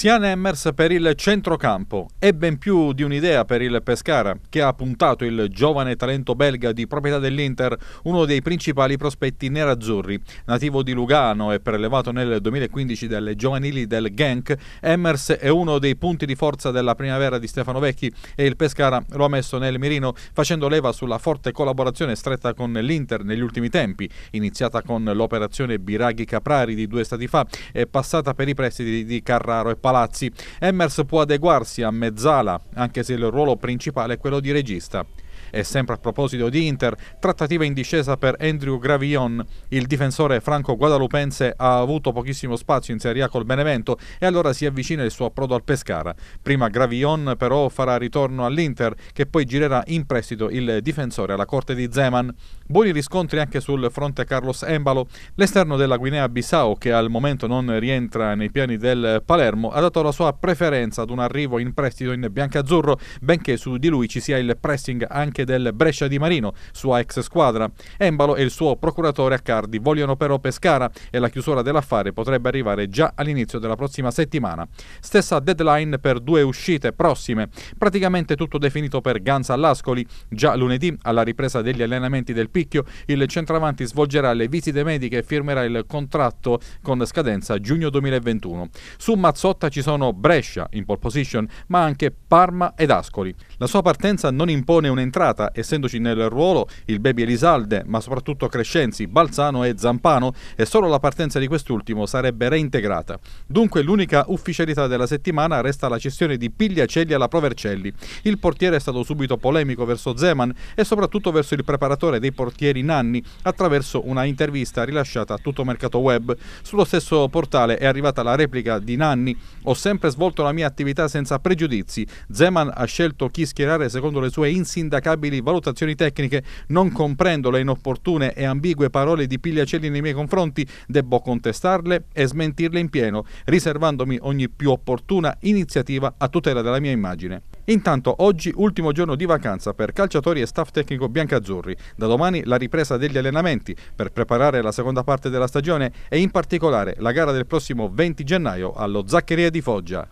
Xian Emmers per il centrocampo è ben più di un'idea per il Pescara, che ha puntato il giovane talento belga di proprietà dell'Inter, uno dei principali prospetti nerazzurri. Nativo di Lugano e prelevato nel 2015 dalle giovanili del Genk, Emmers è uno dei punti di forza della primavera di Stefano Vecchi e il Pescara lo ha messo nel mirino facendo leva sulla forte collaborazione stretta con l'Inter negli ultimi tempi, iniziata con l'operazione Biraghi Caprari di due stati fa e passata per i prestiti di Carraro e Paolo. Palazzi. Emmers può adeguarsi a mezzala, anche se il ruolo principale è quello di regista. E sempre a proposito di Inter, trattativa in discesa per Andrew Gravillon. Il difensore franco guadalupense ha avuto pochissimo spazio in Serie A col Benevento e allora si avvicina il suo approdo al Pescara. Prima Gravillon però farà ritorno all'Inter che poi girerà in prestito il difensore alla corte di Zeman. Buoni riscontri anche sul fronte Carlos Embalo, l'esterno della Guinea-Bissau che al momento non rientra nei piani del Palermo ha dato la sua preferenza ad un arrivo in prestito in bianca-azzurro, benché su di lui ci sia il pressing anche anche del Brescia di Marino, sua ex squadra. Embalo e il suo procuratore Accardi vogliono però Pescara e la chiusura dell'affare potrebbe arrivare già all'inizio della prossima settimana. Stessa deadline per due uscite prossime, praticamente tutto definito per Ganza all'Ascoli. Già lunedì, alla ripresa degli allenamenti del Picchio, il centravanti svolgerà le visite mediche e firmerà il contratto con scadenza giugno 2021. Su Mazzotta ci sono Brescia in pole position, ma anche Parma ed Ascoli. La sua partenza non impone un'entrata giocata, essendoci nel ruolo il baby Elisalde, ma soprattutto Crescenzi, Balzano e Zampano, e solo la partenza di quest'ultimo sarebbe reintegrata. Dunque l'unica ufficialità della settimana resta la cessione di Pigliacelli alla Provercelli. Il portiere è stato subito polemico verso Zeman e soprattutto verso il preparatore dei portieri Nanni attraverso una intervista rilasciata a tutto mercato web. Sullo stesso portale è arrivata la replica di Nanni: Ho sempre svolto la mia attività senza pregiudizi. Zeman ha scelto chi schierare secondo le sue insindacabili improbabili valutazioni tecniche, non comprendo le inopportune e ambigue parole di Pigliacelli nei miei confronti, debbo contestarle e smentirle in pieno, riservandomi ogni più opportuna iniziativa a tutela della mia immagine. Intanto oggi ultimo giorno di vacanza per calciatori e staff tecnico biancazzurri. Da domani la ripresa degli allenamenti per preparare la seconda parte della stagione e in particolare la gara del prossimo 20 gennaio allo Zaccheria di Foggia.